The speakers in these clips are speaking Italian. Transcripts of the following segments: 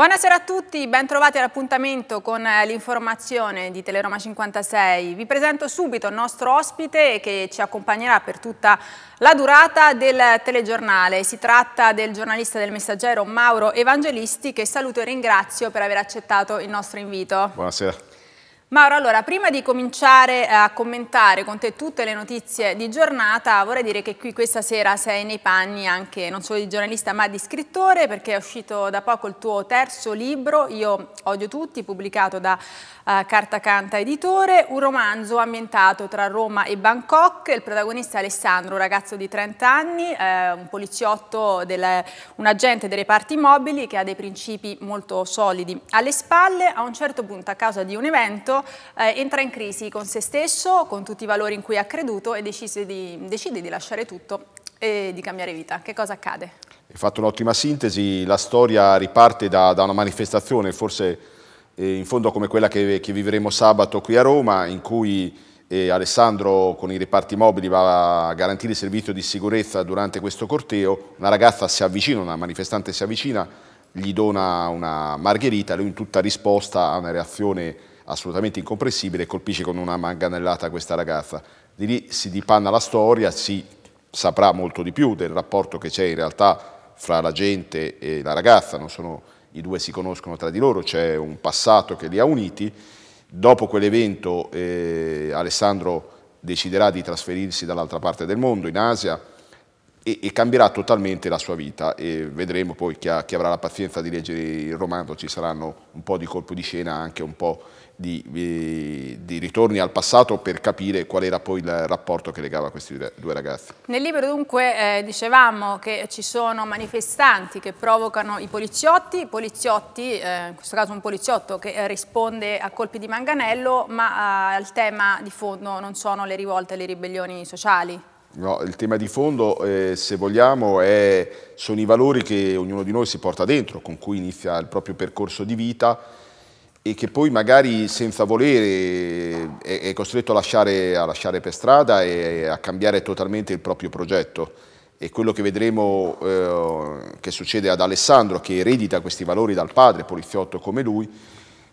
Buonasera a tutti, ben trovati all'appuntamento con eh, l'informazione di Teleroma 56. Vi presento subito il nostro ospite che ci accompagnerà per tutta la durata del telegiornale. Si tratta del giornalista del messaggero Mauro Evangelisti che saluto e ringrazio per aver accettato il nostro invito. Buonasera. Mauro, allora, prima di cominciare eh, a commentare con te tutte le notizie di giornata, vorrei dire che qui questa sera sei nei panni anche non solo di giornalista ma di scrittore, perché è uscito da poco il tuo terzo libro, Io odio tutti, pubblicato da eh, Carta Canta Editore, un romanzo ambientato tra Roma e Bangkok, il protagonista è Alessandro, un ragazzo di 30 anni, eh, un poliziotto, del, un agente delle parti mobili che ha dei principi molto solidi alle spalle, a un certo punto a causa di un evento eh, entra in crisi con se stesso, con tutti i valori in cui ha creduto e decide di, decide di lasciare tutto e di cambiare vita. Che cosa accade? Hai fatto un'ottima sintesi, la storia riparte da, da una manifestazione, forse eh, in fondo come quella che, che, vivremo sabato qui a Roma, in cui eh, Alessandro con i reparti mobili va a garantire il servizio di sicurezza durante questo corteo, una ragazza si avvicina, una manifestante si avvicina, gli dona una margherita, lui in tutta risposta ha una reazione assolutamente incomprensibile e colpisce con una manganellata questa ragazza. Di lì si dipanna la storia, si saprà molto di più del rapporto che c'è in realtà fra la gente e la ragazza, non sono i due si conoscono tra di loro, c'è un passato che li ha uniti. Dopo quell'evento eh, Alessandro deciderà di trasferirsi dall'altra parte del mondo, in Asia, e, e, cambierà totalmente la sua vita e vedremo poi chi, ha, chi avrà la pazienza di leggere il romanzo, ci saranno un po' di colpo di scena anche un po' di, eh, di, ritorni al passato per capire qual era poi il rapporto che legava questi due ragazzi. Nel libro dunque eh, dicevamo che ci sono manifestanti che provocano i poliziotti, poliziotti, eh, in questo caso un poliziotto che eh, risponde a colpi di manganello, ma eh, il tema di fondo non sono le rivolte e le ribellioni sociali. No, il tema di fondo, eh, se vogliamo, è, sono i valori che ognuno di noi si porta dentro, con cui inizia il proprio percorso di vita e che poi magari senza volere eh, è, è costretto a lasciare, a lasciare, per strada e a cambiare totalmente il proprio progetto. E quello che vedremo eh, che succede ad Alessandro, che eredita questi valori dal padre, poliziotto come lui,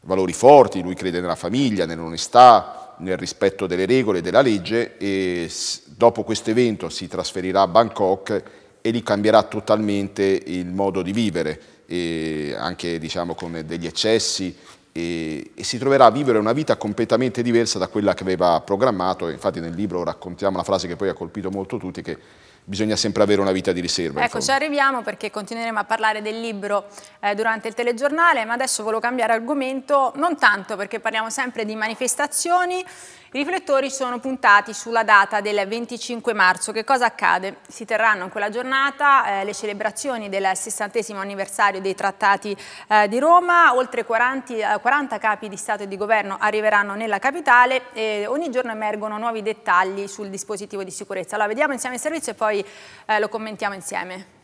valori forti, lui crede nella famiglia, nell'onestà, nel rispetto delle regole della legge e dopo questo evento si trasferirà a Bangkok e lì cambierà totalmente il modo di vivere, anche diciamo, con degli eccessi e, e, si troverà a vivere una vita completamente diversa da quella che aveva programmato. Infatti nel libro raccontiamo la frase che poi ha colpito molto tutti, che bisogna sempre avere una vita di riserva. Ecco, ci arriviamo perché continueremo a parlare del libro eh, durante il telegiornale, ma adesso volevo cambiare argomento, non tanto perché parliamo sempre di manifestazioni, i riflettori sono puntati sulla data del 25 marzo. Che cosa accade? Si terranno in quella giornata eh, le celebrazioni del 60 anniversario dei trattati eh, di Roma. Oltre 40, 40, eh, capi di Stato e di Governo arriveranno nella capitale e ogni giorno emergono nuovi dettagli sul dispositivo di sicurezza. Allora, vediamo insieme il servizio e poi eh, lo commentiamo insieme.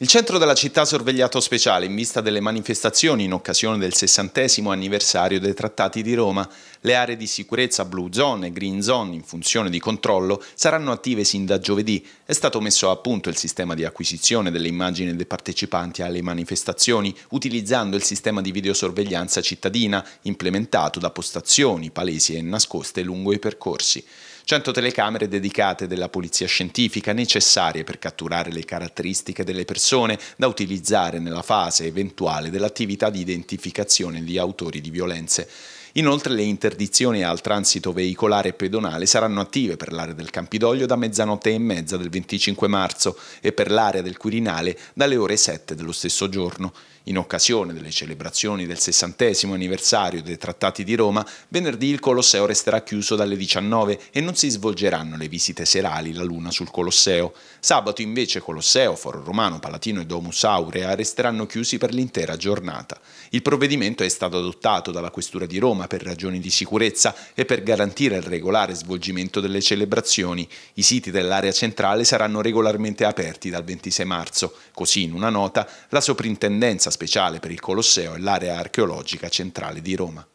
Il centro della città sorvegliato speciale in vista delle manifestazioni in occasione del 60 anniversario dei trattati di Roma. Le aree di sicurezza Blue Zone e Green Zone in funzione di controllo saranno attive sin da giovedì. È stato messo a punto il sistema di acquisizione delle immagini dei partecipanti alle manifestazioni utilizzando il sistema di videosorveglianza cittadina implementato da postazioni palesi e nascoste lungo i percorsi. 100 telecamere dedicate della polizia scientifica necessarie per catturare le caratteristiche delle persone da utilizzare nella fase eventuale dell'attività di identificazione di autori di violenze. Inoltre le interdizioni al transito veicolare e pedonale saranno attive per l'area del Campidoglio da mezzanotte e mezza del 25 marzo e per l'area del Quirinale dalle ore 7 dello stesso giorno. In occasione delle celebrazioni del 60 anniversario dei Trattati di Roma, venerdì il Colosseo resterà chiuso dalle 19 e non si svolgeranno le visite serali la luna sul Colosseo. Sabato invece Colosseo, Foro Romano, Palatino e Domus Aurea resteranno chiusi per l'intera giornata. Il provvedimento è stato adottato dalla Questura di Roma per ragioni di sicurezza e per garantire il regolare svolgimento delle celebrazioni. I siti dell'area centrale saranno regolarmente aperti dal 26 marzo. Così in una nota la soprintendenza speciale per il Colosseo e l'area archeologica centrale di Roma.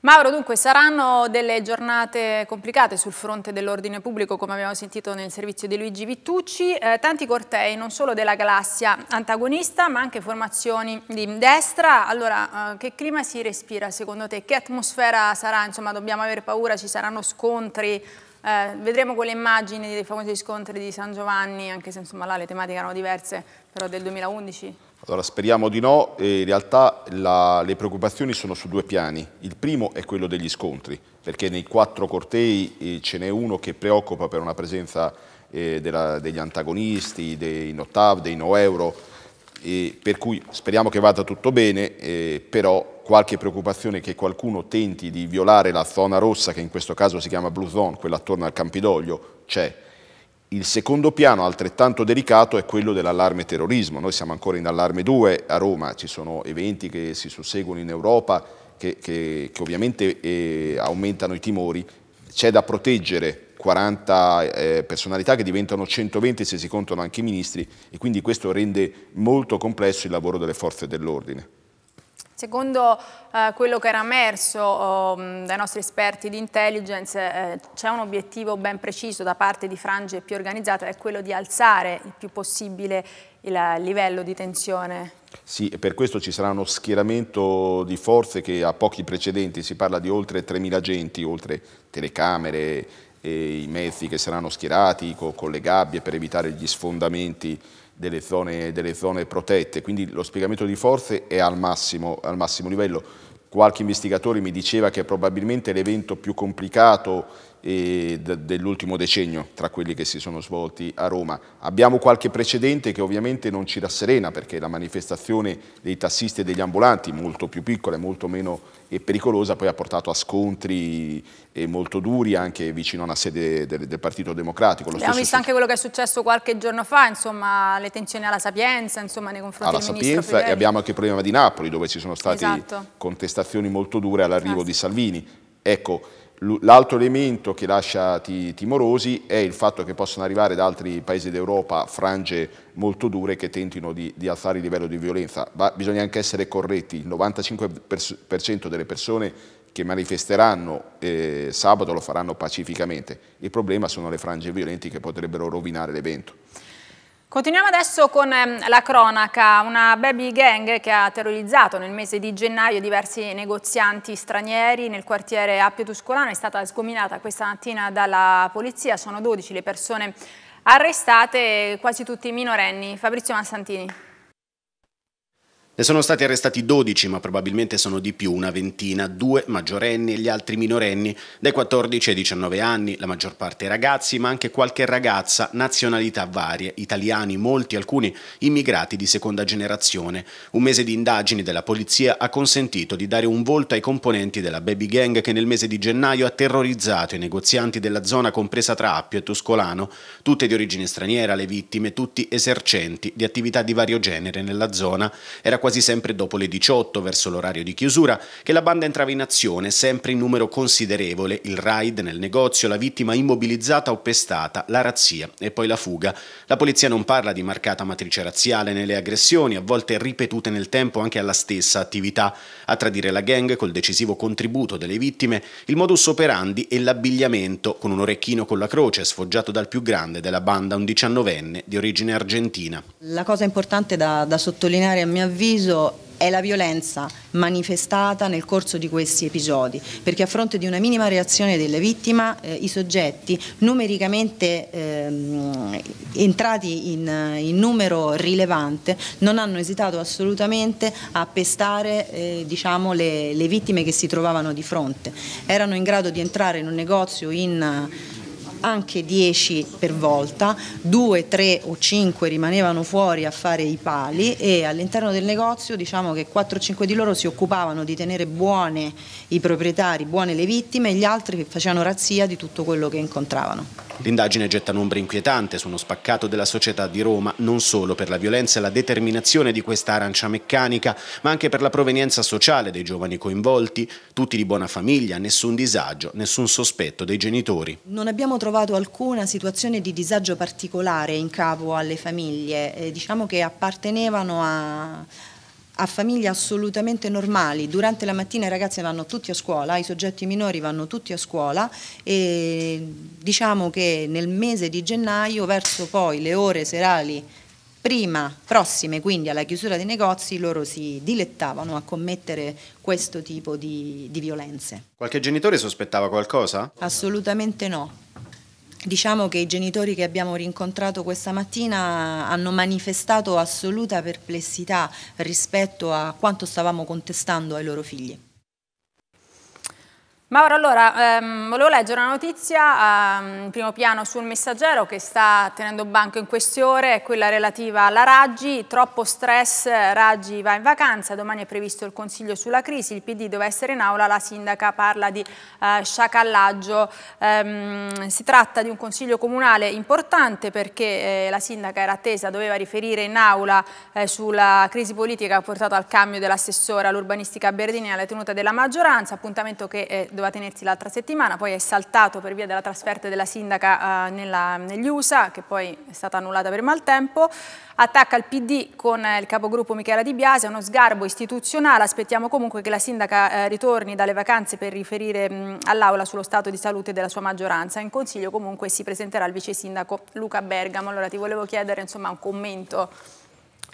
Mauro, dunque, saranno delle giornate complicate sul fronte dell'ordine pubblico, come abbiamo sentito nel servizio di Luigi Vittucci. Eh, tanti cortei, non solo della galassia antagonista, ma anche formazioni di destra. Allora, eh, che clima si respira secondo te? Che atmosfera sarà? Insomma, dobbiamo avere paura, ci saranno scontri? Eh, vedremo quelle immagini dei famosi scontri di San Giovanni, anche se insomma là le tematiche erano diverse, però del 2011? Allora, speriamo di no, in realtà la, le preoccupazioni sono su due piani. Il primo è quello degli scontri, perché nei quattro cortei eh, ce n'è uno che preoccupa per una presenza eh, della, degli antagonisti, dei no TAV, dei no euro, eh, per cui speriamo che vada tutto bene, eh, però qualche preoccupazione che qualcuno tenti di violare la zona rossa, che in questo caso si chiama Blue Zone, quella attorno al Campidoglio, c'è il secondo piano, altrettanto delicato, è quello dell'allarme terrorismo. Noi siamo ancora in allarme 2 a Roma, ci sono eventi che si susseguono in Europa che, che, che ovviamente eh, aumentano i timori. C'è da proteggere 40 eh, personalità che diventano 120 se si contano anche i ministri e quindi questo rende molto complesso il lavoro delle forze dell'ordine. Secondo eh, quello che era emerso oh, dai nostri esperti di intelligence eh, c'è un obiettivo ben preciso da parte di frange più organizzate, è quello di alzare il più possibile il eh, livello di tensione. Sì, e per questo ci sarà uno schieramento di forze che a pochi precedenti, si parla di oltre 3.000 agenti, oltre telecamere, e i mezzi che saranno schierati co con le gabbie per evitare gli sfondamenti delle zone, delle zone protette, quindi lo spiegamento di forze è al massimo, al massimo livello. Qualche investigatore mi diceva che probabilmente l'evento più complicato dell'ultimo decennio tra quelli che si sono svolti a Roma. Abbiamo qualche precedente che ovviamente non ci rasserena perché la manifestazione dei tassisti e degli ambulanti, molto più piccola e molto meno pericolosa, poi ha portato a scontri eh, molto duri anche vicino a una sede del, Partito Democratico. Lo Abbiamo visto anche quello che è successo qualche giorno fa, insomma, le tensioni alla Sapienza, insomma, nei confronti alla del Sapienza Frigerio. e abbiamo anche il problema di Napoli dove ci sono state esatto. contestazioni molto dure all'arrivo di Salvini. Ecco, L'altro elemento che lascia timorosi è il fatto che possano arrivare da altri paesi d'Europa frange molto dure che tentino di, di alzare il livello di violenza, ma bisogna anche essere corretti, il 95% delle persone che manifesteranno eh, sabato lo faranno pacificamente, il problema sono le frange violenti che potrebbero rovinare l'evento. Continuiamo adesso con ehm, la cronaca, una baby gang che ha terrorizzato nel mese di gennaio diversi negozianti stranieri nel quartiere Appio Tuscolano è stata sgominata questa mattina dalla polizia, sono 12 le persone arrestate, quasi tutti minorenni. Fabrizio Massantini. Ne sono stati arrestati 12, ma probabilmente sono di più, una ventina, due maggiorenni e gli altri minorenni, dai 14 ai 19 anni, la maggior parte ragazzi, ma anche qualche ragazza, nazionalità varie, italiani, molti, alcuni immigrati di seconda generazione. Un mese di indagini della polizia ha consentito di dare un volto ai componenti della baby gang che nel mese di gennaio ha terrorizzato i negozianti della zona compresa tra Appio e Tuscolano, tutte di origine straniera le vittime, tutti esercenti di attività di vario genere nella zona. Era quasi sempre dopo le 18, verso l'orario di chiusura, che la banda entrava in azione, sempre in numero considerevole, il raid nel negozio, la vittima immobilizzata o pestata, la razzia e poi la fuga. La polizia non parla di marcata matrice razziale nelle aggressioni, a volte ripetute nel tempo anche alla stessa attività, a tradire la gang col decisivo contributo delle vittime, il modus operandi e l'abbigliamento, con un orecchino con la croce sfoggiato dal più grande della banda, un diciannovenne di origine argentina. La cosa importante da, da sottolineare a mio avviso avviso è la violenza manifestata nel corso di questi episodi, perché a fronte di una minima reazione della vittima eh, i soggetti numericamente ehm, entrati in, in, numero rilevante non hanno esitato assolutamente a pestare eh, diciamo, le, le, vittime che si trovavano di fronte, erano in grado di entrare in un negozio in anche 10 per volta, 2, 3 o 5 rimanevano fuori a fare i pali e all'interno del negozio diciamo che 4 o 5 di loro si occupavano di tenere buone i proprietari, buone le vittime e gli altri facevano razzia di tutto quello che incontravano. L'indagine getta un'ombra inquietante su uno spaccato della società di Roma, non solo per la violenza e la determinazione di questa arancia meccanica, ma anche per la provenienza sociale dei giovani coinvolti, tutti di buona famiglia, nessun disagio, nessun sospetto dei genitori. Non abbiamo trovato alcuna situazione di disagio particolare in capo alle famiglie, eh, diciamo che appartenevano a a famiglie assolutamente normali. Durante la mattina i ragazzi vanno tutti a scuola, i soggetti minori vanno tutti a scuola e diciamo che nel mese di gennaio, verso poi le ore serali prima, prossime quindi alla chiusura dei negozi, loro si dilettavano a commettere questo tipo di, di violenze. Qualche genitore sospettava qualcosa? Assolutamente no. Diciamo che i genitori che abbiamo rincontrato questa mattina hanno manifestato assoluta perplessità rispetto a quanto stavamo contestando ai loro figli. Ma ora allora, ehm, volevo leggere una notizia ehm, in primo piano sul messaggero che sta tenendo banco in queste ore, è quella relativa alla Raggi, troppo stress, Raggi va in vacanza, domani è previsto il consiglio sulla crisi, il PD deve essere in aula, la sindaca parla di eh, sciacallaggio, ehm, si tratta di un consiglio comunale importante perché eh, la sindaca era attesa, doveva riferire in aula eh, sulla crisi politica che ha portato al cambio dell'assessore all'urbanistica Berdini e alla tenuta della maggioranza, appuntamento che eh, doveva tenersi l'altra settimana, poi è saltato per via della trasferta della sindaca eh, nella, negli USA, che poi è stata annullata per maltempo, attacca il PD con eh, il capogruppo Michela Di Biase, uno sgarbo istituzionale, aspettiamo comunque che la sindaca eh, ritorni dalle vacanze per riferire all'Aula sullo stato di salute della sua maggioranza, in consiglio comunque si presenterà il vice sindaco Luca Bergamo, allora ti volevo chiedere insomma, un commento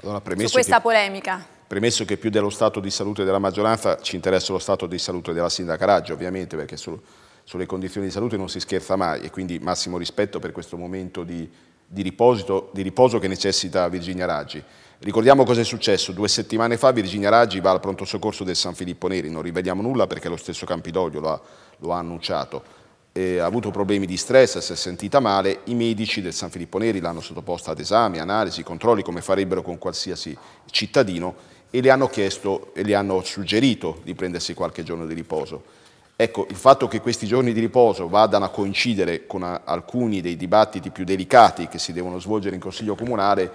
allora, su questa che... polemica. Premesso che più dello stato di salute della maggioranza ci interessa lo stato di salute della sindaca Raggio, ovviamente, perché su, sulle condizioni di salute non si scherza mai e quindi massimo rispetto per questo momento di, di, riposito, di riposo che necessita Virginia Raggi. Ricordiamo cosa è successo. Due settimane fa Virginia Raggi va al pronto soccorso del San Filippo Neri, non rivediamo nulla perché lo stesso Campidoglio lo ha, lo ha annunciato. E ha avuto problemi di stress, si è sentita male, i medici del San Filippo Neri l'hanno sottoposta ad esami, analisi, controlli come farebbero con qualsiasi cittadino e le hanno chiesto e le hanno suggerito di prendersi qualche giorno di riposo. Ecco, il fatto che questi giorni di riposo vadano a coincidere con alcuni dei dibattiti più delicati che si devono svolgere in Consiglio Comunale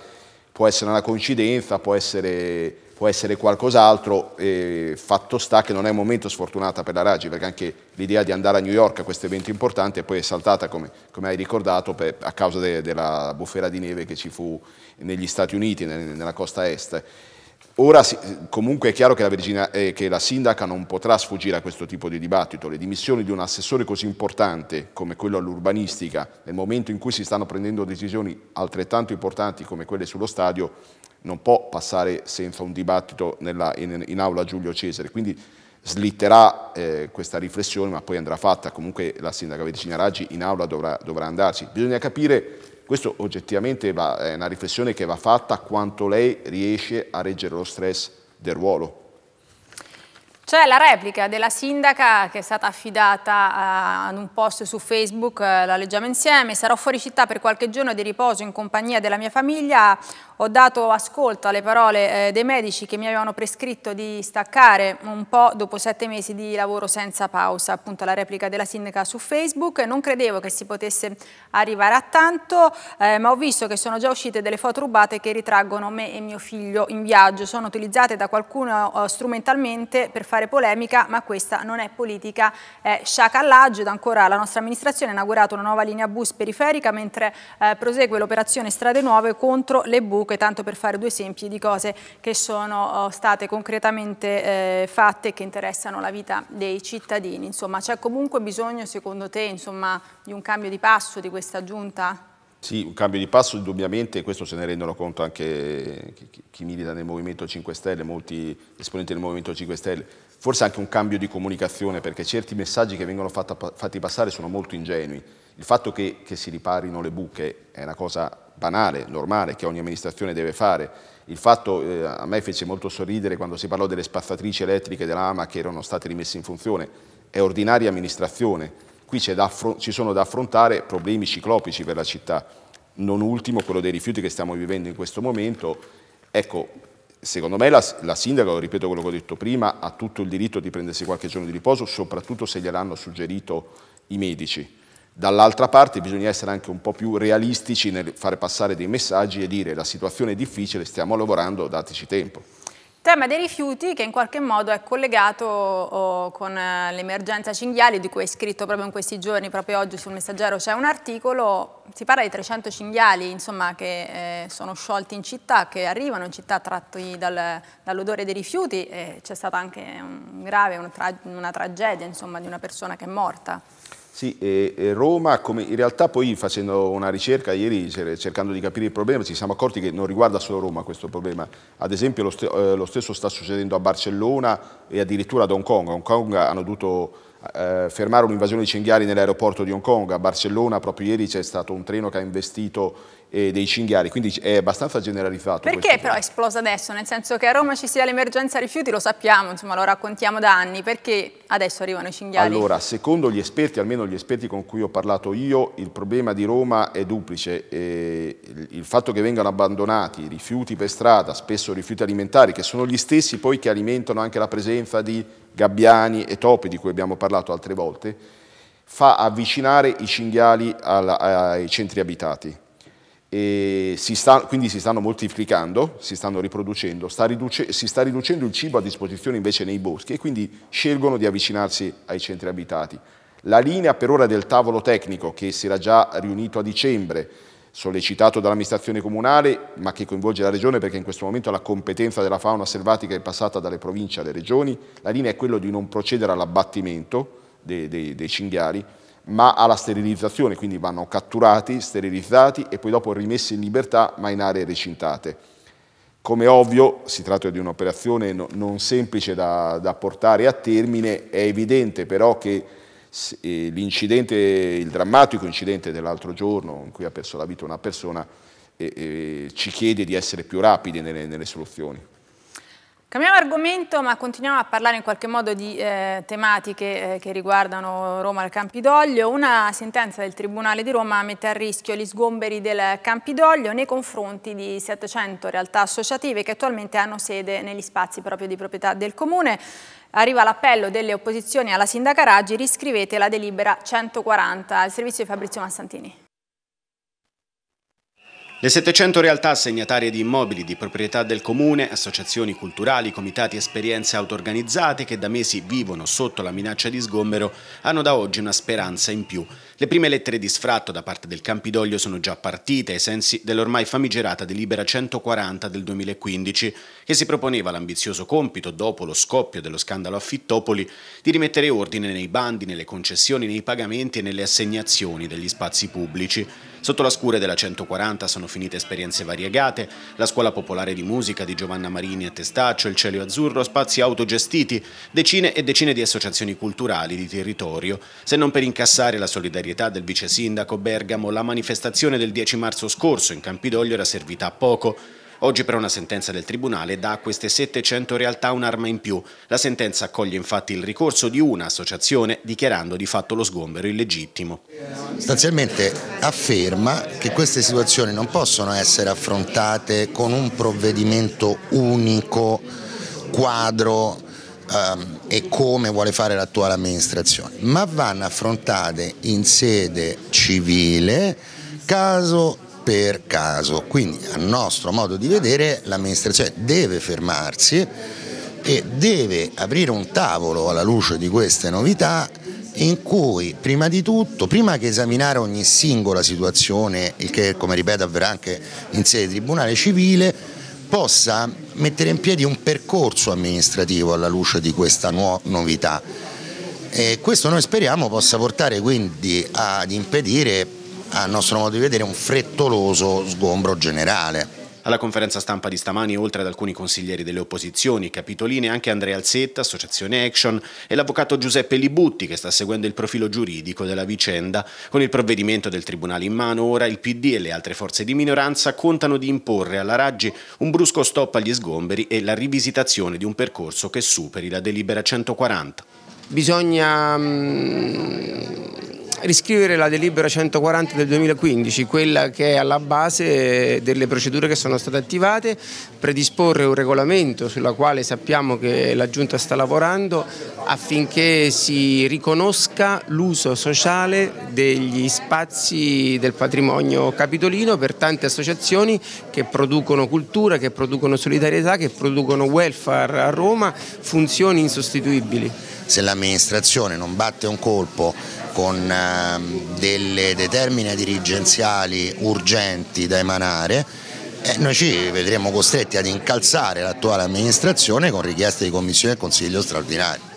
può essere una coincidenza, può essere, può essere qualcos'altro, fatto sta che non è un momento sfortunato per la Raggi, perché anche l'idea di andare a New York a questo evento importante poi è saltata, come, come hai ricordato, per, a causa de, della bufera di neve che ci fu negli Stati Uniti, nella costa est. Ora comunque è chiaro che la, Virginia, eh, che la, sindaca non potrà sfuggire a questo tipo di dibattito. Le dimissioni di un assessore così importante come quello all'urbanistica, nel momento in cui si stanno prendendo decisioni altrettanto importanti come quelle sullo stadio, non può passare senza un dibattito nella, in, in, aula Giulio Cesare. Quindi slitterà eh, questa riflessione, ma poi andrà fatta. Comunque la sindaca Virginia Raggi in aula dovrà, dovrà andarci. Bisogna capire questo oggettivamente va, è una riflessione che va fatta quanto lei riesce a reggere lo stress del ruolo. C'è la replica della sindaca che è stata affidata ad un post su Facebook, eh, la leggiamo insieme. Sarò fuori città per qualche giorno di riposo in compagnia della mia famiglia ho dato ascolto alle parole eh, dei medici che mi avevano prescritto di staccare un po' dopo sette mesi di lavoro senza pausa, appunto la replica della sindaca su Facebook, non credevo che si potesse arrivare a tanto, eh, ma ho visto che sono già uscite delle foto rubate che ritraggono me e mio figlio in viaggio, sono utilizzate da qualcuno eh, strumentalmente per fare polemica, ma questa non è politica, è sciacallaggio ed ancora la nostra amministrazione ha inaugurato una nuova linea bus periferica mentre eh, prosegue l'operazione strade nuove contro le buche Facebook, tanto per fare due esempi di cose che sono oh, state concretamente eh, fatte e che interessano la vita dei cittadini. Insomma, c'è comunque bisogno, secondo te, insomma, di un cambio di passo di questa giunta? Sì, un cambio di passo indubbiamente, questo se ne rendono conto anche chi, chi milita nel Movimento 5 Stelle, molti esponenti del Movimento 5 Stelle, forse anche un cambio di comunicazione perché certi messaggi che vengono fatta, fatti passare sono molto ingenui. Il fatto che, che si riparino le buche è una cosa banale, normale che ogni amministrazione deve fare. Il fatto eh, a me fece molto sorridere quando si parlò delle spazzatrici elettriche dell'AMA che erano state rimesse in funzione. È ordinaria amministrazione. Qui da ci sono da affrontare problemi ciclopici per la città. Non ultimo quello dei rifiuti che stiamo vivendo in questo momento. Ecco, secondo me la, la sindaca, ripeto quello che ho detto prima, ha tutto il diritto di prendersi qualche giorno di riposo, soprattutto se gliel'hanno suggerito i medici. Dall'altra parte bisogna essere anche un po' più realistici nel fare passare dei messaggi e dire la situazione è difficile, stiamo lavorando, dateci tempo. Tema dei rifiuti che in qualche modo è collegato oh, con eh, l'emergenza cinghiali di cui hai scritto proprio in questi giorni, proprio oggi sul messaggero c'è un articolo, si parla di 300 cinghiali insomma, che eh, sono sciolti in città, che arrivano in città tratti dal, dall'odore dei rifiuti e c'è stata anche un grave, un tra una tragedia insomma, di una persona che è morta. Sì, e Roma, come in realtà poi facendo una ricerca ieri, cercando di capire il problema, ci siamo accorti che non riguarda solo Roma questo problema. Ad esempio lo, st eh, lo stesso sta succedendo a Barcellona e addirittura ad Hong Kong. A Hong Kong hanno dovuto eh, fermare un'invasione di cinghiali nell'aeroporto di Hong Kong. A Barcellona proprio ieri c'è stato un treno che ha investito eh, dei cinghiali, quindi è abbastanza generalizzato. Perché però è esplosa adesso? Nel senso che a Roma ci sia l'emergenza rifiuti lo sappiamo, insomma lo raccontiamo da anni, perché adesso arrivano i cinghiali? Allora, secondo gli esperti, almeno gli esperti con cui ho parlato io, il problema di Roma è duplice. Eh, il fatto che vengano abbandonati rifiuti per strada, spesso rifiuti alimentari, che sono gli stessi poi che alimentano anche la presenza di gabbiani e topi di cui abbiamo parlato altre volte, fa avvicinare i cinghiali alla, ai centri abitati. Si sta, quindi si stanno moltiplicando, si stanno riproducendo, sta riduce, si sta riducendo il cibo a disposizione invece nei boschi e quindi scelgono di avvicinarsi ai centri abitati. La linea per ora del tavolo tecnico che si era già riunito a dicembre, sollecitato dall'amministrazione comunale ma che coinvolge la regione perché in questo momento la competenza della fauna selvatica è passata dalle province alle regioni, la linea è quella di non procedere all'abbattimento dei, dei, dei cinghiali, ma alla sterilizzazione, quindi vanno catturati, sterilizzati e poi dopo rimessi in libertà ma in aree recintate. Come ovvio si tratta di un'operazione no, non semplice da, da, portare a termine, è evidente però che eh, l'incidente, il drammatico incidente dell'altro giorno in cui ha perso la vita una persona eh, eh, ci chiede di essere più rapidi nelle, nelle soluzioni. Cambiamo argomento ma continuiamo a parlare in qualche modo di eh, tematiche eh, che riguardano Roma e Campidoglio. Una sentenza del Tribunale di Roma mette a rischio gli sgomberi del Campidoglio nei confronti di 700 realtà associative che attualmente hanno sede negli spazi proprio di proprietà del Comune. Arriva l'appello delle opposizioni alla Sindaca Raggi, riscrivete la delibera 140. al servizio di Fabrizio Massantini. Le 700 realtà assegnatarie di immobili di proprietà del comune, associazioni culturali, comitati e esperienze autorganizzate che da mesi vivono sotto la minaccia di sgombero hanno da oggi una speranza in più. Le prime lettere di sfratto da parte del Campidoglio sono già partite ai sensi dell'ormai famigerata delibera 140 del 2015, che si proponeva l'ambizioso compito, dopo lo scoppio dello scandalo Affittopoli, di rimettere ordine nei bandi, nelle concessioni, nei pagamenti e nelle assegnazioni degli spazi pubblici. Sotto la scure della 140 sono finite esperienze variegate, la Scuola Popolare di Musica di Giovanna Marini a Testaccio, il Cielo Azzurro, spazi autogestiti, decine e decine di associazioni culturali di territorio, se non per incassare la solidarietà solidarietà del vice sindaco Bergamo, la manifestazione del 10 marzo scorso in Campidoglio era servita a poco. Oggi però una sentenza del Tribunale dà a queste 700 realtà un'arma in più. La sentenza accoglie infatti il ricorso di una associazione dichiarando di fatto lo sgombero illegittimo. Sostanzialmente afferma che queste situazioni non possono essere affrontate con un provvedimento unico, quadro, ehm, e come vuole fare l'attuale amministrazione, ma vanno affrontate in sede civile caso per caso. Quindi a nostro modo di vedere l'amministrazione deve fermarsi e deve aprire un tavolo alla luce di queste novità in cui prima di tutto, prima che esaminare ogni singola situazione, il che come ripeto avverrà anche in sede di tribunale civile, possa mettere in piedi un percorso amministrativo alla luce di questa nuova novità. E questo noi speriamo possa portare quindi ad impedire, a nostro modo di vedere, un frettoloso sgombro generale. Alla conferenza stampa di stamani, oltre ad alcuni consiglieri delle opposizioni capitoline, anche Andrea Alzetta, Associazione Action, e l'avvocato Giuseppe Libutti, che sta seguendo il profilo giuridico della vicenda. Con il provvedimento del Tribunale in mano, ora il PD e le altre forze di minoranza contano di imporre alla Raggi un brusco stop agli sgomberi e la rivisitazione di un percorso che superi la delibera 140. Bisogna mm, riscrivere la delibera 140 del 2015, quella che è alla base eh, delle procedure che sono state attivate, predisporre un regolamento sulla quale sappiamo che la Giunta sta lavorando affinché si riconosca l'uso sociale degli spazi del patrimonio capitolino per tante associazioni che producono cultura, che producono solidarietà, che producono welfare a Roma, funzioni insostituibili. Se l'amministrazione non batte un colpo con ehm, delle determine dirigenziali urgenti da emanare e noi ci vedremo costretti ad incalzare l'attuale amministrazione con richieste di commissione e consiglio straordinario.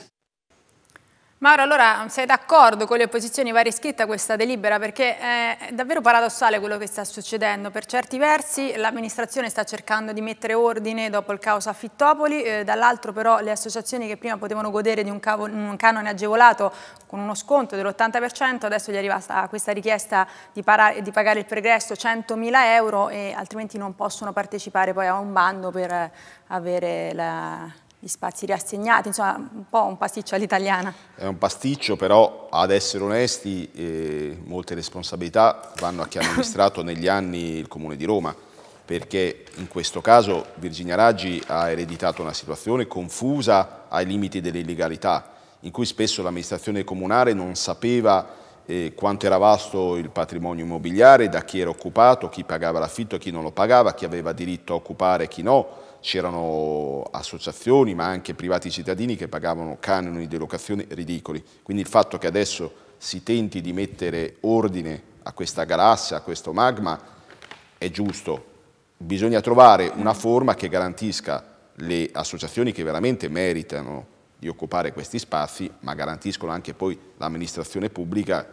Mauro, allora sei d'accordo con le opposizioni? Va riscritta questa delibera perché è davvero paradossale quello che sta succedendo. Per certi versi l'amministrazione sta cercando di mettere ordine dopo il caos Affittopoli, eh, dall'altro però le associazioni che prima potevano godere di un, cavo, un canone agevolato con uno sconto dell'80%, adesso gli arriva questa richiesta di, di pagare il pregresso 100.000 euro e altrimenti non possono partecipare poi a un bando per avere la, gli spazi riassegnati, insomma un po' un pasticcio all'italiana. È un pasticcio però, ad essere onesti, eh, molte responsabilità vanno a chi ha amministrato negli anni il Comune di Roma, perché in questo caso Virginia Raggi ha ereditato una situazione confusa ai limiti dell'illegalità, in cui spesso l'amministrazione comunale non sapeva eh, quanto era vasto il patrimonio immobiliare, da chi era occupato, chi pagava l'affitto e chi non lo pagava, chi aveva diritto a occupare e chi no, c'erano associazioni ma anche privati cittadini che pagavano canoni di locazione ridicoli. Quindi il fatto che adesso si tenti di mettere ordine a questa galassia, a questo magma, è giusto. Bisogna trovare una forma che garantisca le associazioni che veramente meritano di occupare questi spazi, ma garantiscono anche poi l'amministrazione pubblica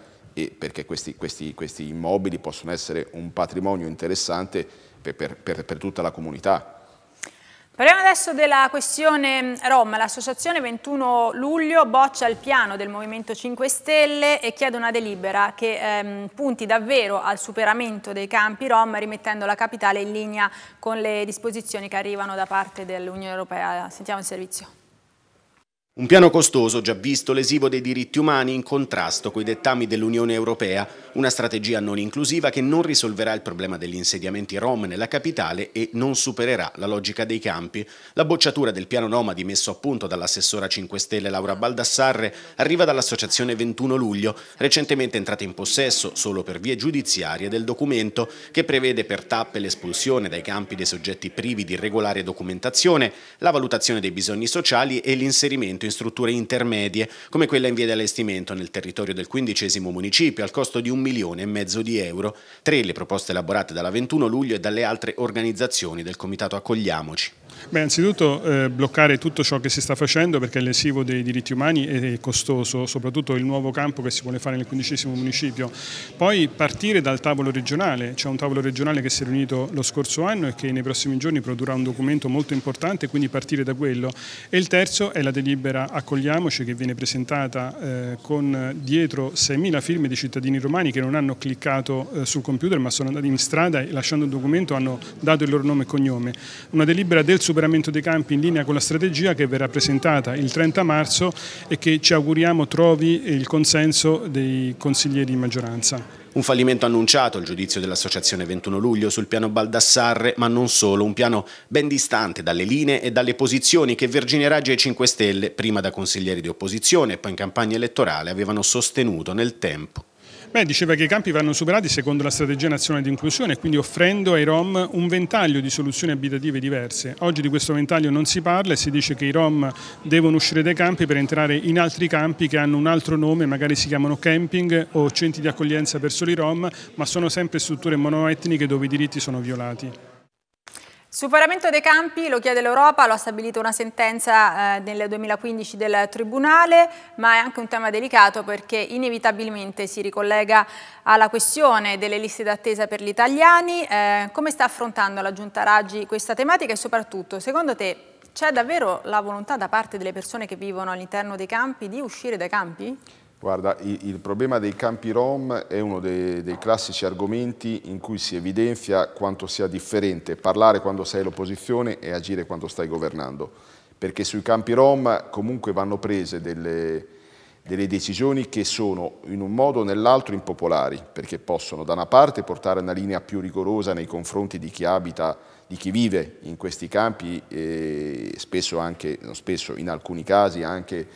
perché questi, questi, questi, immobili possono essere un patrimonio interessante per, per, per, per tutta la comunità. Parliamo adesso della questione mm, Rom. L'associazione 21 luglio boccia il piano del Movimento 5 Stelle e chiede una delibera che ehm, punti davvero al superamento dei campi Rom rimettendo la capitale in linea con le disposizioni che arrivano da parte dell'Unione Europea. Sentiamo il servizio. Un piano costoso, già visto, lesivo dei diritti umani in contrasto coi dettami dell'Unione Europea, una strategia non inclusiva che non risolverà il problema degli insediamenti rom nella capitale e non supererà la logica dei campi. La bocciatura del piano nomadi messo a punto dall'assessora 5 Stelle Laura Baldassarre arriva dall'associazione 21 luglio, recentemente entrata in possesso, solo per vie giudiziarie, del documento che prevede per tappe l'espulsione dai campi dei soggetti privi di regolare documentazione, la valutazione dei bisogni sociali e l'inserimento in strutture intermedie come quella in via di allestimento nel territorio del quindicesimo municipio al costo di un milione e mezzo di euro, tre le proposte elaborate dalla 21 luglio e dalle altre organizzazioni del Comitato Accogliamoci. Beh, anzitutto eh, bloccare tutto ciò che si sta facendo perché lesivo dei diritti umani è costoso, soprattutto il nuovo campo che si vuole fare nel quindicesimo municipio. Poi partire dal tavolo regionale, c'è un tavolo regionale che si è riunito lo scorso anno e che nei prossimi giorni produrrà un documento molto importante, quindi partire da quello. E il terzo è la delibera Accogliamoci che viene presentata eh, con dietro 6.000 firme di cittadini romani che non hanno cliccato eh, sul computer ma sono andati in strada e lasciando un documento hanno dato il loro nome e cognome. Una delibera del superamento dei campi in linea con la strategia che verrà presentata il 30 marzo e che ci auguriamo trovi il consenso dei consiglieri di maggioranza. Un fallimento annunciato, il giudizio dell'Associazione 21 luglio sul piano Baldassarre, ma non solo, un piano ben distante dalle linee e dalle posizioni che Virginia Raggi e 5 Stelle, prima da consiglieri di opposizione e poi in campagna elettorale, avevano sostenuto nel tempo. Beh, diceva che i campi vanno superati secondo la strategia nazionale di inclusione, quindi offrendo ai Rom un ventaglio di soluzioni abitative diverse. Oggi di questo ventaglio non si parla e si dice che i Rom devono uscire dai campi per entrare in altri campi che hanno un altro nome, magari si chiamano camping o centri di accoglienza per soli Rom, ma sono sempre strutture monoetniche dove i diritti sono violati. Superamento dei campi lo chiede l'Europa, lo ha stabilito una sentenza eh, nel 2015 del Tribunale, ma è anche un tema delicato perché inevitabilmente si ricollega alla questione delle liste d'attesa per gli italiani. Eh, come sta affrontando la Giunta Raggi questa tematica e soprattutto, secondo te, c'è davvero la volontà da parte delle persone che vivono all'interno dei campi di uscire dai campi? Guarda, il, problema dei campi rom è uno dei, dei, classici argomenti in cui si evidenzia quanto sia differente parlare quando sei l'opposizione e agire quando stai governando, perché sui campi rom comunque vanno prese delle, delle decisioni che sono in un modo o nell'altro impopolari, perché possono da una parte portare una linea più rigorosa nei confronti di chi abita, di chi vive in questi campi, e spesso anche, spesso in alcuni casi anche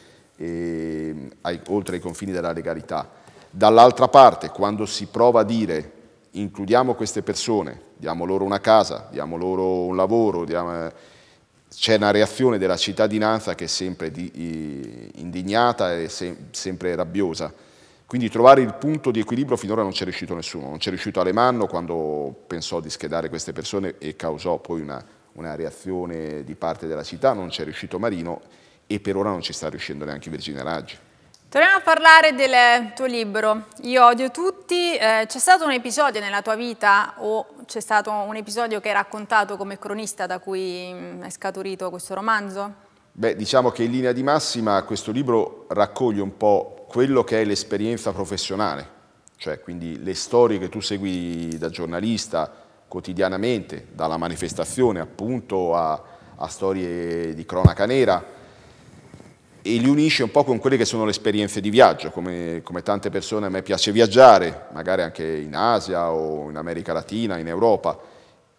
eh, ai, oltre ai confini della legalità. Dall'altra parte, quando si prova a dire includiamo queste persone, diamo loro una casa, diamo loro un lavoro, diamo, c'è una reazione della cittadinanza che è sempre di, indignata e se, sempre rabbiosa. Quindi trovare il punto di equilibrio finora non c'è riuscito nessuno, non c'è riuscito Alemanno quando pensò di schedare queste persone e causò poi una, una reazione di parte della città, non c'è riuscito Marino e per ora non ci sta riuscendo neanche Virginia Raggi. Torniamo a parlare del tuo libro, Io odio tutti. Eh, c'è stato un episodio nella tua vita o c'è stato un episodio che hai raccontato come cronista da cui mm, è scaturito questo romanzo? Beh, diciamo che in linea di massima questo libro raccoglie un po' quello che è l'esperienza professionale, cioè quindi le storie che tu segui da giornalista quotidianamente, dalla manifestazione appunto a, a storie di cronaca nera, e li unisce un po' con quelle che sono le esperienze di viaggio, come, come, tante persone a me piace viaggiare, magari anche in Asia o in America Latina, in Europa,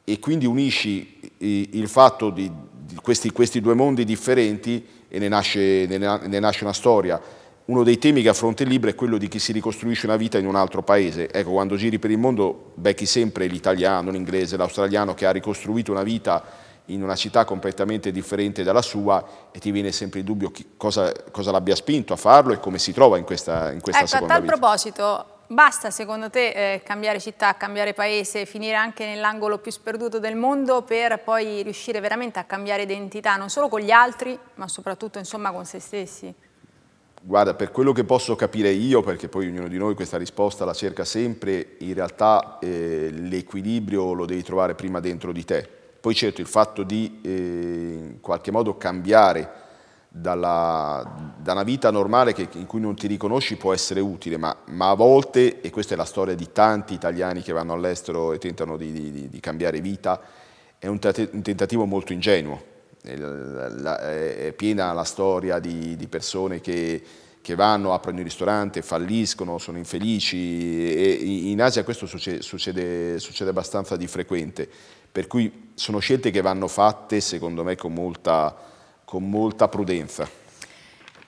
e quindi unisci il fatto di, di questi, questi, due mondi differenti e ne nasce, ne nasce, una storia. Uno dei temi che affronta il libro è quello di chi si ricostruisce una vita in un altro paese. Ecco, quando giri per il mondo becchi sempre l'italiano, l'inglese, l'australiano che ha ricostruito una vita in una città completamente differente dalla sua e ti viene sempre il dubbio chi, cosa, cosa l'abbia spinto a farlo e come si trova in questa, in questa ecco, a tal proposito, basta secondo te eh, cambiare città, cambiare paese, finire anche nell'angolo più sperduto del mondo per poi riuscire veramente a cambiare identità, non solo con gli altri, ma soprattutto insomma con se stessi? Guarda, per quello che posso capire io, perché poi ognuno di noi questa risposta la cerca sempre, in realtà eh, l'equilibrio lo devi trovare prima dentro di te poi certo il fatto di eh, in qualche modo cambiare dalla, da una vita normale che, in cui non ti riconosci può essere utile, ma, ma, a volte, e questa è la storia di tanti italiani che vanno all'estero e tentano di, di, di, cambiare vita, è un, un tentativo molto ingenuo. È, la, è, piena la storia di, di persone che che vanno, aprono il ristorante, falliscono, sono infelici e in Asia questo succede, succede, succede abbastanza di frequente, per cui sono scelte che vanno fatte, secondo me, con molta, con molta prudenza.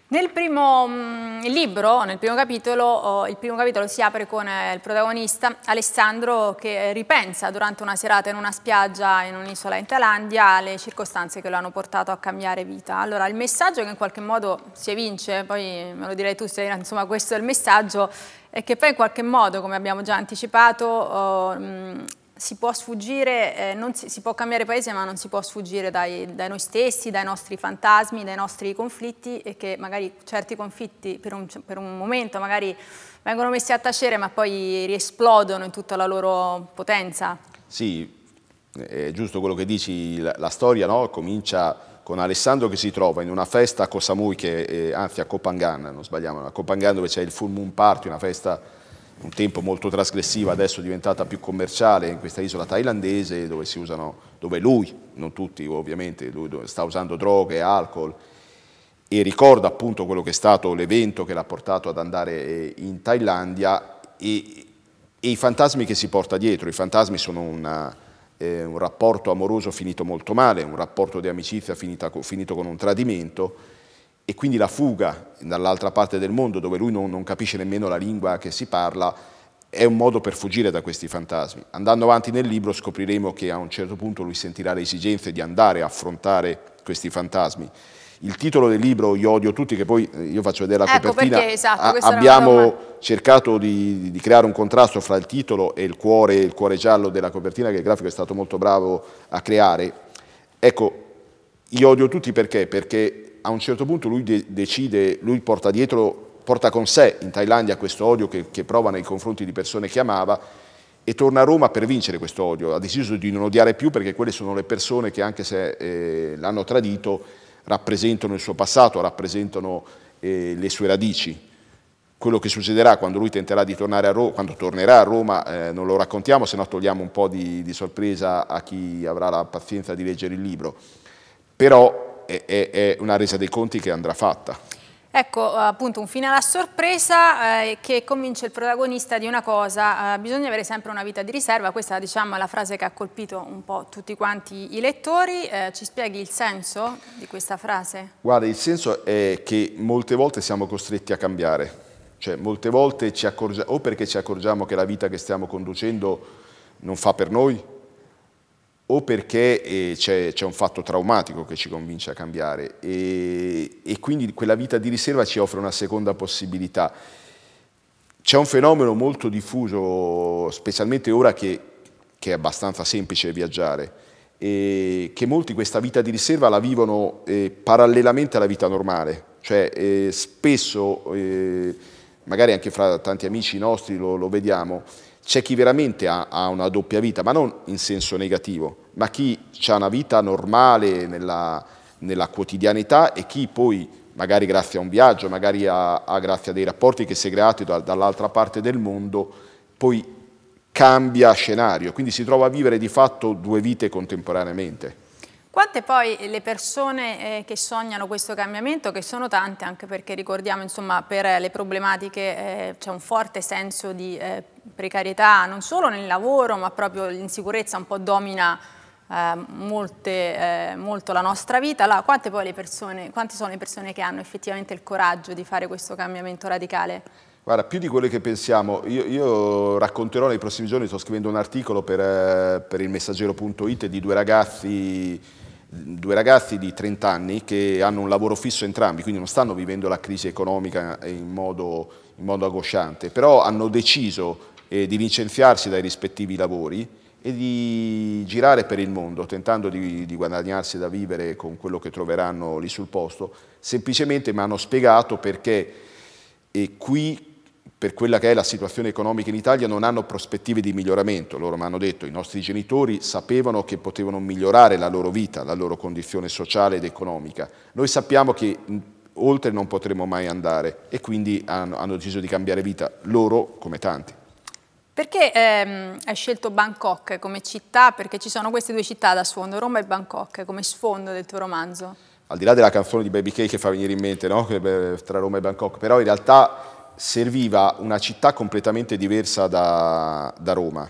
Nel primo mm, libro, nel primo capitolo, oh, il primo capitolo si apre con eh, il protagonista Alessandro che eh, ripensa durante una serata in una spiaggia in un'isola in Thailandia alle circostanze che lo hanno portato a cambiare vita. Allora, il messaggio che in qualche modo si evince, poi me lo direi tu se insomma questo è il messaggio, è che poi in qualche modo, come abbiamo già anticipato, oh, mm, si può sfuggire, eh, si, si, può cambiare paese, ma non si può sfuggire dai, dai, noi stessi, dai nostri fantasmi, dai nostri conflitti e che magari certi conflitti per un, per un momento magari vengono messi a tacere ma poi riesplodono in tutta la loro potenza. Sì, è giusto quello che dici, la, la storia no? comincia con Alessandro che si trova in una festa a Koh Samui, che, eh, anzi a Kopangan, non sbagliamo, a Kopangan dove c'è il Full Moon Party, una festa un tempo molto trasgressiva, adesso è diventata più commerciale in questa isola thailandese dove, usano, dove lui, non tutti ovviamente, sta usando droghe, alcol e ricorda appunto quello che è stato l'evento che l'ha portato ad andare eh, in Thailandia e, e, i fantasmi che si porta dietro, i fantasmi sono una, eh, un rapporto amoroso finito molto male, un rapporto di amicizia finita, finito con un tradimento e quindi la fuga dall'altra parte del mondo dove lui non, non, capisce nemmeno la lingua che si parla è un modo per fuggire da questi fantasmi. Andando avanti nel libro scopriremo che a un certo punto lui sentirà l'esigenza di andare a affrontare questi fantasmi. Il titolo del libro, Io odio tutti, che poi eh, io faccio vedere la ecco copertina, perché, esatto, abbiamo cercato di, di, creare un contrasto fra il titolo e il cuore, il cuore giallo della copertina che il grafico è stato molto bravo a creare. Ecco, io odio tutti perché? Perché a un certo punto lui de decide, lui porta dietro, porta con sé in Thailandia questo odio che, che prova nei confronti di persone che amava e torna a Roma per vincere questo odio. Ha deciso di non odiare più perché quelle sono le persone che anche se eh, l'hanno tradito rappresentano il suo passato, rappresentano eh, le sue radici. Quello che succederà quando lui tenterà di tornare a Roma, quando tornerà a Roma, eh, non lo raccontiamo, se no togliamo un po' di, di sorpresa a chi avrà la pazienza di leggere il libro. Però è, è, è una resa dei conti che andrà fatta. Ecco, appunto, un finale a sorpresa eh, che convince il protagonista di una cosa, eh, bisogna avere sempre una vita di riserva, questa diciamo, è la frase che ha colpito un po' tutti quanti i lettori, eh, ci spieghi il senso di questa frase? Guarda, il senso è che molte volte siamo costretti a cambiare, cioè molte volte ci accorgiamo, o perché ci accorgiamo che la vita che stiamo conducendo non fa per noi, o perché eh, c'è, un fatto traumatico che ci convince a cambiare e, e quindi quella vita di riserva ci offre una seconda possibilità. C'è un fenomeno molto diffuso, specialmente ora che, che è abbastanza semplice viaggiare, e che molti questa vita di riserva la vivono eh, parallelamente alla vita normale, cioè eh, spesso, eh, magari anche fra tanti amici nostri lo, lo vediamo, c'è chi veramente ha, ha, una doppia vita, ma non in senso negativo, ma chi ha una vita normale nella, nella quotidianità e chi poi, magari grazie a un viaggio, magari a, a grazie a dei rapporti che si è creati da, dall'altra parte del mondo, poi cambia scenario, quindi si trova a vivere di fatto due vite contemporaneamente. Quante poi le persone eh, che sognano questo cambiamento, che sono tante anche perché ricordiamo insomma per eh, le problematiche eh, c'è un forte senso di eh, precarietà non solo nel lavoro ma proprio l'insicurezza un po' domina eh, molte, eh, molto la nostra vita, allora, quante, poi le persone, quante sono le persone che hanno effettivamente il coraggio di fare questo cambiamento radicale? Guarda, più di quello che pensiamo, io, io, racconterò nei prossimi giorni, sto scrivendo un articolo per, per il messaggero.it di due ragazzi due ragazzi di 30 anni che hanno un lavoro fisso entrambi, quindi non stanno vivendo la crisi economica in modo, in modo angosciante, però hanno deciso eh, di licenziarsi dai rispettivi lavori e di girare per il mondo, tentando di, di, guadagnarsi da vivere con quello che troveranno lì sul posto, semplicemente mi hanno spiegato perché qui per quella che è la situazione economica in Italia non hanno prospettive di miglioramento, loro mi hanno detto, i nostri genitori sapevano che potevano migliorare la loro vita, la loro condizione sociale ed economica. Noi sappiamo che oltre non potremo mai andare e quindi hanno, hanno deciso di cambiare vita, loro come tanti. Perché ehm, hai scelto Bangkok come città? Perché ci sono queste due città da sfondo, Roma e Bangkok, come sfondo del tuo romanzo? Al di là della canzone di Baby K che fa venire in mente, no? Eh, tra Roma e Bangkok, però in realtà serviva una città completamente diversa da, da Roma.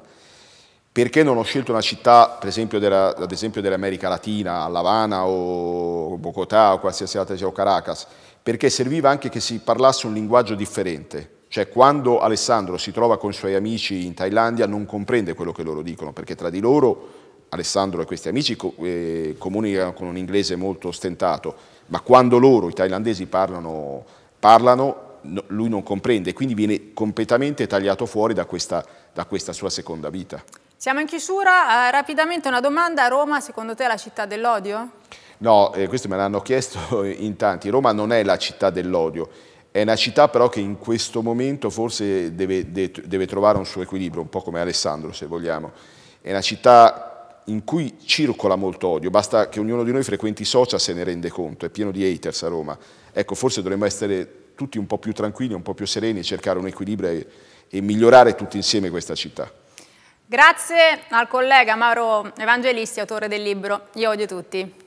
Perché non ho scelto una città, per esempio, della, ad esempio dell'America Latina, L'Avana o Bogotà o qualsiasi altra, città, o Caracas? Perché serviva anche che si parlasse un linguaggio differente. Cioè, quando Alessandro si trova con i suoi amici in Thailandia, non comprende quello che loro dicono, perché tra di loro Alessandro e questi amici eh, comunicano con un inglese molto stentato, ma quando loro, i thailandesi, parlano, parlano no, lui non comprende, quindi viene completamente tagliato fuori da questa, da questa sua seconda vita. Siamo in chiusura, uh, rapidamente una domanda, Roma secondo te è la città dell'odio? No, eh, questo me l'hanno chiesto in tanti, Roma non è la città dell'odio, è una città però che in questo momento forse deve, deve trovare un suo equilibrio, un po' come Alessandro se vogliamo, è una città in cui circola molto odio, basta che ognuno di noi frequenti i social se ne rende conto, è pieno di haters a Roma. Ecco, forse dovremmo essere tutti un po' più tranquilli, un po' più sereni, cercare un equilibrio e, e migliorare tutti insieme questa città. Grazie al collega Mauro Evangelisti, autore del libro Io odio tutti.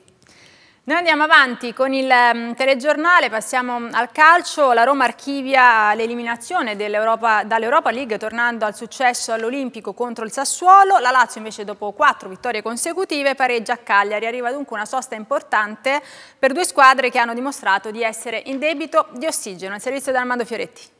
Noi andiamo avanti con il mm, telegiornale, passiamo al calcio. La Roma archivia l'eliminazione dall'Europa League tornando al successo all'Olimpico contro il Sassuolo. La Lazio invece dopo quattro vittorie consecutive pareggia a Cagliari. Arriva dunque una sosta importante per due squadre che hanno dimostrato di essere in debito di ossigeno. Il servizio di Armando Fioretti.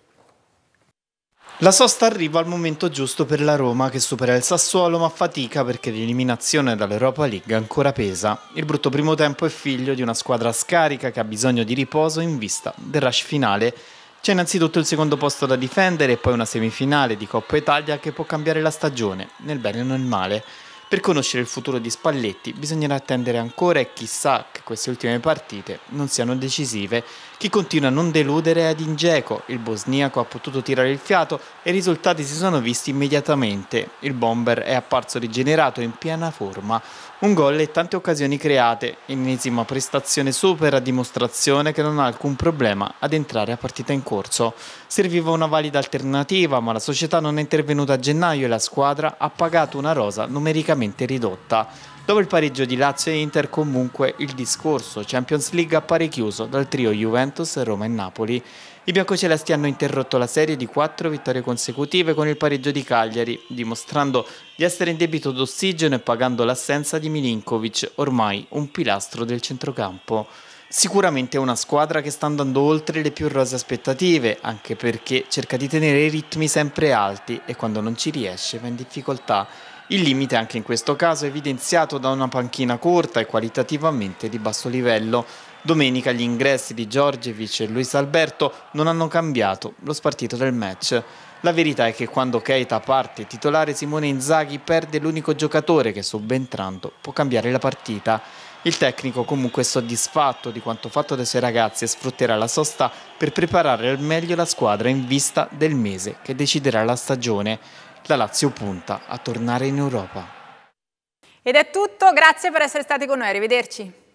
La sosta arriva al momento giusto per la Roma che supera il Sassuolo ma fatica perché l'eliminazione dall'Europa League ancora pesa. Il brutto primo tempo è figlio di una squadra scarica che ha bisogno di riposo in vista del rush finale. C'è innanzitutto il secondo posto da difendere e poi una semifinale di Coppa Italia che può cambiare la stagione, nel bene o nel male. Per conoscere il futuro di Spalletti bisognerà attendere ancora e chissà che queste ultime partite non siano decisive. Chi continua a non deludere è ad il bosniaco ha potuto tirare il fiato e i risultati si sono visti immediatamente. Il bomber è apparso rigenerato in piena forma. Un gol e tante occasioni create, ennesima prestazione super a dimostrazione che non ha alcun problema ad entrare a partita in corso. Serviva una valida alternativa, ma la società non è intervenuta a gennaio e la squadra ha pagato una rosa numericamente ridotta. Dopo il pareggio di Lazio e Inter comunque il discorso Champions League appare chiuso dal trio Juventus, Roma e Napoli. I biancocelesti hanno interrotto la serie di quattro vittorie consecutive con il pareggio di Cagliari, dimostrando di essere in debito d'ossigeno e pagando l'assenza di Milinkovic, ormai un pilastro del centrocampo. Sicuramente è una squadra che sta andando oltre le più rose aspettative, anche perché cerca di tenere i ritmi sempre alti e quando non ci riesce va in difficoltà. Il limite anche in questo caso è evidenziato da una panchina corta e qualitativamente di basso livello. Domenica gli ingressi di Giorgevic e Luis Alberto non hanno cambiato lo spartito del match. La verità è che quando Keita parte titolare Simone Inzaghi perde l'unico giocatore che subentrando può cambiare la partita. Il tecnico comunque è soddisfatto di quanto fatto dai suoi ragazzi e sfrutterà la sosta per preparare al meglio la squadra in vista del mese che deciderà la stagione la Lazio punta a tornare in Europa. Ed è tutto, grazie per essere stati con noi, arrivederci.